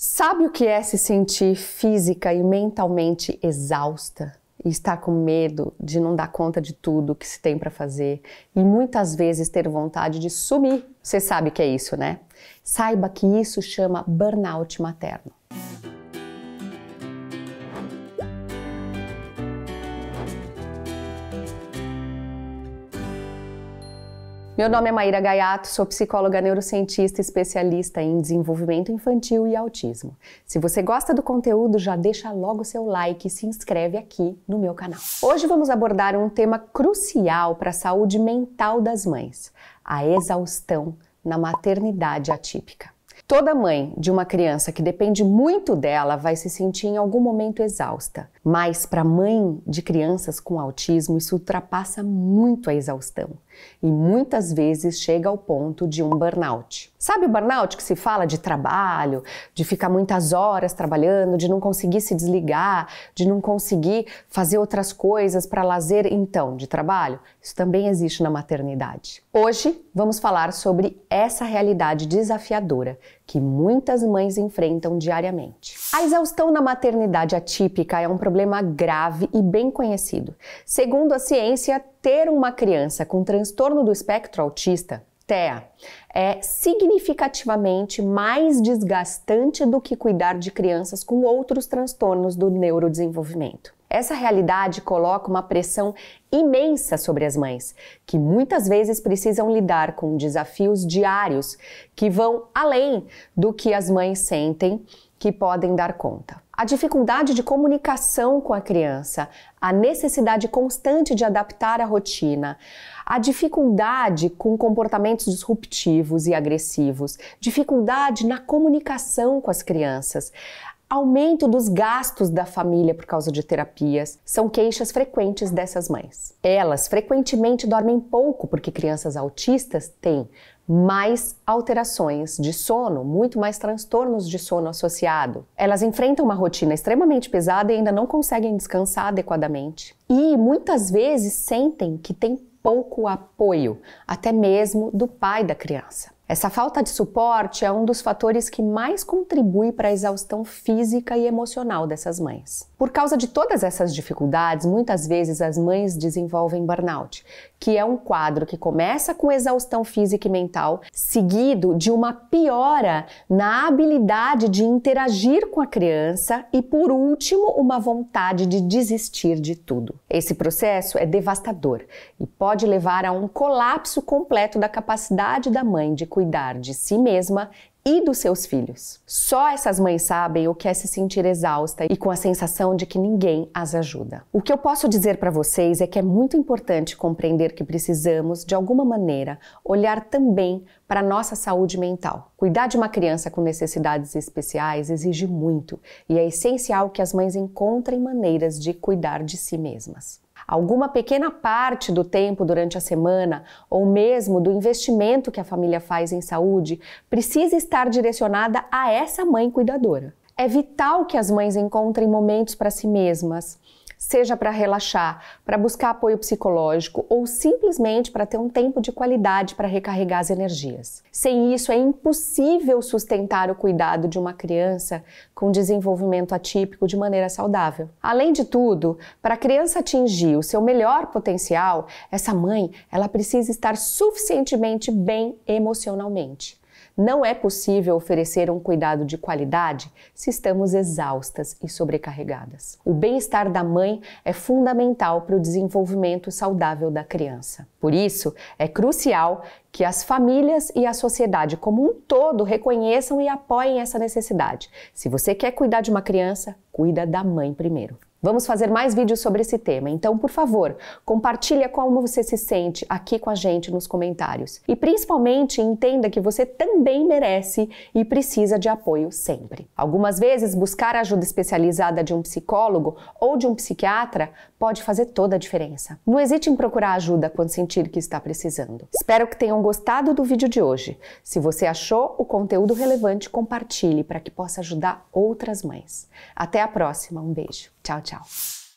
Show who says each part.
Speaker 1: Sabe o que é se sentir física e mentalmente exausta e estar com medo de não dar conta de tudo que se tem para fazer e muitas vezes ter vontade de sumir? Você sabe que é isso, né? Saiba que isso chama burnout materno. Meu nome é Maíra Gaiato, sou psicóloga neurocientista especialista em desenvolvimento infantil e autismo. Se você gosta do conteúdo, já deixa logo seu like e se inscreve aqui no meu canal. Hoje vamos abordar um tema crucial para a saúde mental das mães: a exaustão na maternidade atípica. Toda mãe de uma criança que depende muito dela vai se sentir em algum momento exausta, mas para mãe de crianças com autismo isso ultrapassa muito a exaustão e muitas vezes chega ao ponto de um burnout. Sabe o burnout que se fala de trabalho, de ficar muitas horas trabalhando, de não conseguir se desligar, de não conseguir fazer outras coisas para lazer então de trabalho? Isso também existe na maternidade. Hoje vamos falar sobre essa realidade desafiadora que muitas mães enfrentam diariamente. A exaustão na maternidade atípica é um problema grave e bem conhecido. Segundo a ciência, ter uma criança com transtorno do espectro autista, TEA, é significativamente mais desgastante do que cuidar de crianças com outros transtornos do neurodesenvolvimento. Essa realidade coloca uma pressão imensa sobre as mães, que muitas vezes precisam lidar com desafios diários que vão além do que as mães sentem que podem dar conta a dificuldade de comunicação com a criança, a necessidade constante de adaptar a rotina, a dificuldade com comportamentos disruptivos e agressivos, dificuldade na comunicação com as crianças, Aumento dos gastos da família por causa de terapias são queixas frequentes dessas mães. Elas frequentemente dormem pouco porque crianças autistas têm mais alterações de sono, muito mais transtornos de sono associado. Elas enfrentam uma rotina extremamente pesada e ainda não conseguem descansar adequadamente. E muitas vezes sentem que têm pouco apoio, até mesmo do pai da criança. Essa falta de suporte é um dos fatores que mais contribui para a exaustão física e emocional dessas mães. Por causa de todas essas dificuldades, muitas vezes as mães desenvolvem burnout, que é um quadro que começa com exaustão física e mental, seguido de uma piora na habilidade de interagir com a criança e, por último, uma vontade de desistir de tudo. Esse processo é devastador e pode levar a um colapso completo da capacidade da mãe de cuidar de si mesma e dos seus filhos. Só essas mães sabem o que é se sentir exausta e com a sensação de que ninguém as ajuda. O que eu posso dizer para vocês é que é muito importante compreender que precisamos, de alguma maneira, olhar também para nossa saúde mental. Cuidar de uma criança com necessidades especiais exige muito e é essencial que as mães encontrem maneiras de cuidar de si mesmas alguma pequena parte do tempo durante a semana ou mesmo do investimento que a família faz em saúde precisa estar direcionada a essa mãe cuidadora. É vital que as mães encontrem momentos para si mesmas seja para relaxar, para buscar apoio psicológico ou simplesmente para ter um tempo de qualidade para recarregar as energias. Sem isso, é impossível sustentar o cuidado de uma criança com desenvolvimento atípico de maneira saudável. Além de tudo, para a criança atingir o seu melhor potencial, essa mãe ela precisa estar suficientemente bem emocionalmente. Não é possível oferecer um cuidado de qualidade se estamos exaustas e sobrecarregadas. O bem-estar da mãe é fundamental para o desenvolvimento saudável da criança. Por isso, é crucial que as famílias e a sociedade como um todo reconheçam e apoiem essa necessidade. Se você quer cuidar de uma criança, cuida da mãe primeiro. Vamos fazer mais vídeos sobre esse tema, então, por favor, compartilha como você se sente aqui com a gente nos comentários. E principalmente entenda que você também merece e precisa de apoio sempre. Algumas vezes, buscar ajuda especializada de um psicólogo ou de um psiquiatra pode fazer toda a diferença. Não hesite em procurar ajuda quando sentir que está precisando. Espero que tenham gostado do vídeo de hoje. Se você achou o conteúdo relevante, compartilhe para que possa ajudar outras mães. Até a próxima, um beijo. Tchau, tchau.